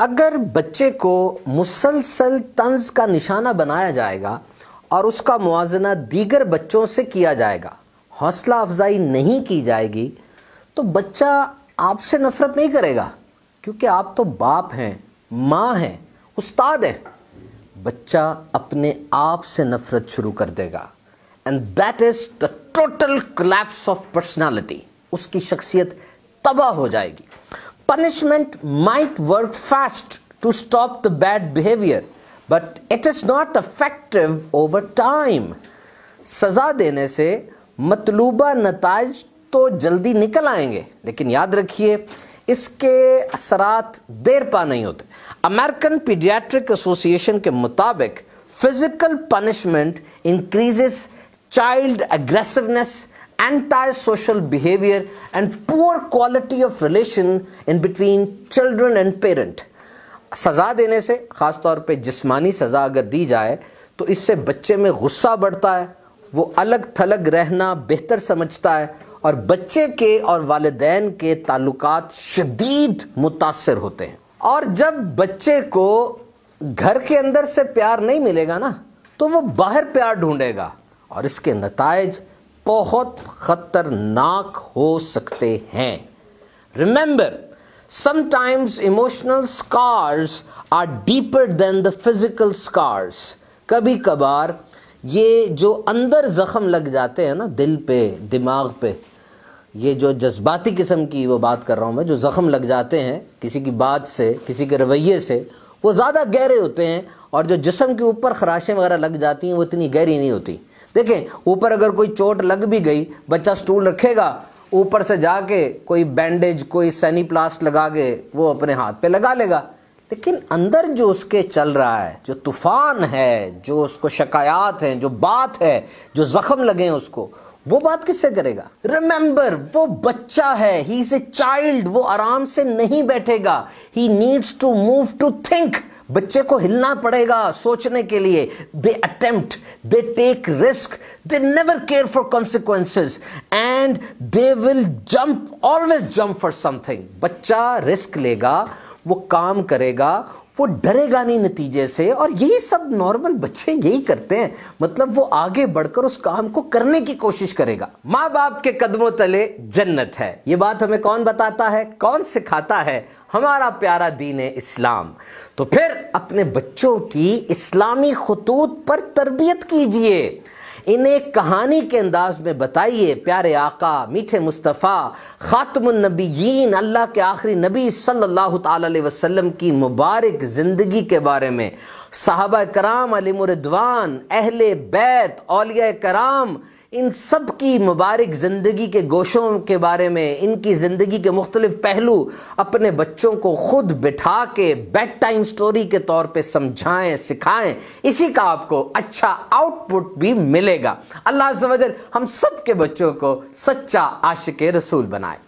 अगर बच्चे को मुसलसल तंज का निशाना बनाया जाएगा और उसका मुआजना दीगर बच्चों से किया जाएगा हौसला अफजाई नहीं की जाएगी तो बच्चा आपसे नफरत नहीं करेगा क्योंकि आप तो बाप हैं माँ हैं उस्ताद हैं बच्चा अपने आप से नफरत शुरू कर देगा and that is the total collapse of personality उसकी शख्सियत तबाह हो जाएगी punishment might work fast to stop the bad behavior, but it is not effective over time. सज़ा देने से मतलूबा नतज तो जल्दी निकल आएंगे लेकिन याद रखिए इसके असरात देर पा नहीं होते अमेरिकन पीडियाट्रिक एसोसिएशन के मुताबिक physical punishment increases child aggressiveness antisocial behavior and poor quality of relation in between children and parent सज़ा देने से ख़ास तौर पे जिस्मानी सज़ा अगर दी जाए तो इससे बच्चे में गुस्सा बढ़ता है वो अलग थलग रहना बेहतर समझता है और बच्चे के और वालदेन के ताल्लुक शदीद मुतासर होते हैं और जब बच्चे को घर के अंदर से प्यार नहीं मिलेगा ना तो वो बाहर प्यार ढूंढेगा और इसके नतज बहुत खतरनाक हो सकते हैं remember sometimes emotional scars are deeper than the physical scars कभी कभार ये जो अंदर ज़ख़म लग जाते हैं ना दिल पे दिमाग पे ये जो जज्बाती किस्म की वो बात कर रहा हूँ मैं जो ज़ख़म लग जाते हैं किसी की बात से किसी के रवैये से वो ज़्यादा गहरे होते हैं और जो जिसम के ऊपर खराशें वगैरह लग जाती हैं वो इतनी गहरी नहीं होती देखें ऊपर अगर कोई चोट लग भी गई बच्चा स्टूल रखेगा ऊपर से जाके कोई बैंडेज कोई सैनी प्लास्ट लगा के वो अपने हाथ पे लगा लेगा लेकिन अंदर जो उसके चल रहा है जो तूफान है जो उसको शिकायत हैं जो बात है जो जख्म लगे हैं उसको वो बात किससे करेगा रिमेंबर वो बच्चा है ही इज ए चाइल्ड वो आराम से नहीं बैठेगा he needs to move to think बच्चे को हिलना पड़ेगा सोचने के लिए they attempt they take risk they never care for consequences and they will jump always jump for something बच्चा रिस्क लेगा वो काम करेगा वो डरेगा नहीं नतीजे से और यही सब नॉर्मल बच्चे यही करते हैं मतलब वो आगे बढ़कर उस काम को करने की कोशिश करेगा माँ बाप के कदमों तले जन्नत है ये बात हमें कौन बताता है कौन सिखाता है हमारा प्यारा दीन है इस्लाम तो फिर अपने बच्चों की इस्लामी खतूत पर तरबियत कीजिए इन्हें कहानी के अंदाज में बताइए प्यारे आका मीठे मुस्तफ़ा नबीन अल्लाह के आखिरी नबी सल्लल्लाहु अलैहि वसल्लम की मुबारक ज़िंदगी के बारे में साहबा कराम मुरदवान अहल बैत अलिया कराम इन सब की मुबारक ज़िंदगी के गोशों के बारे में इनकी ज़िंदगी के मुख्तलिफ पहलू अपने बच्चों को ख़ुद बिठा के बेड टाइम स्टोरी के तौर पे समझाएं सिखाएं इसी का आपको अच्छा आउटपुट भी मिलेगा अल्लाह से हम सब के बच्चों को सच्चा आशिक रसूल बनाए